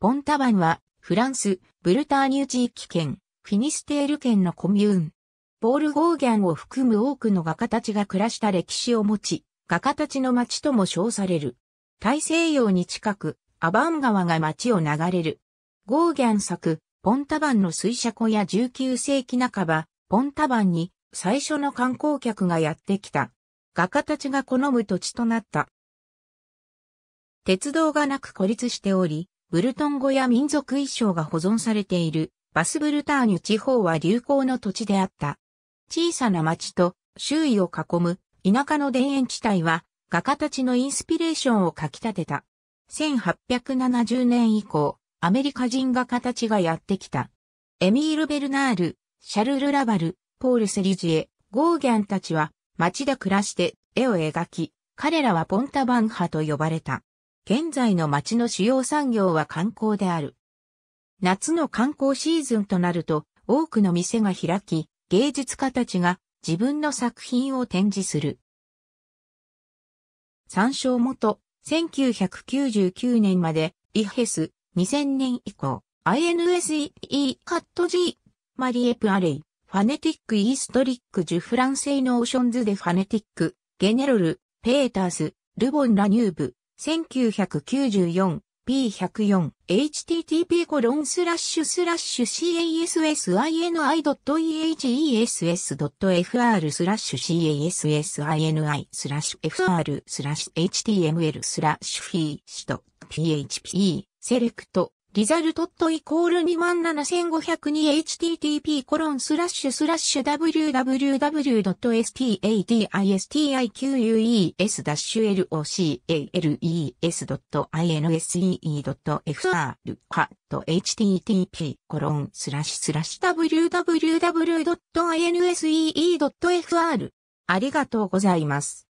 ポンタバンは、フランス、ブルターニュ地域圏、フィニステール県のコミューン。ポール・ゴーギャンを含む多くの画家たちが暮らした歴史を持ち、画家たちの街とも称される。大西洋に近く、アバン川が街を流れる。ゴーギャン作、ポンタバンの水車庫や19世紀半ば、ポンタバンに最初の観光客がやってきた。画家たちが好む土地となった。鉄道がなく孤立しており、ブルトン語や民族衣装が保存されているバスブルターニュ地方は流行の土地であった。小さな町と周囲を囲む田舎の田園地帯は画家たちのインスピレーションをかき立てた。1870年以降、アメリカ人画家たちがやってきた。エミール・ベルナール、シャルル・ラバル、ポール・セリジエ、ゴーギャンたちは町で暮らして絵を描き、彼らはポンタバン派と呼ばれた。現在の町の主要産業は観光である。夏の観光シーズンとなると、多くの店が開き、芸術家たちが自分の作品を展示する。参照元、1999年まで、イヘス、2000年以降、INSEE カット G、マリエプアレイ、ファネティック・イーストリック・ジュ・フランセイ・ノーションズ・でファネティック、ゲネロル、ペータース、ルボン・ラニューブ、1994 P104 http コロンスラッシュスラッシュ casini.ehess.fr スラッシュ casini スラッシュ fr スラッシュ html スラッシュフィーシと php セレクトリザルトットイコール 27502http コロンスラッシュスラッシュ www.stadistiques.locales.insee.fr h t t p コロンスラッシュスラッシュ www.insee.fr ありがとうございます。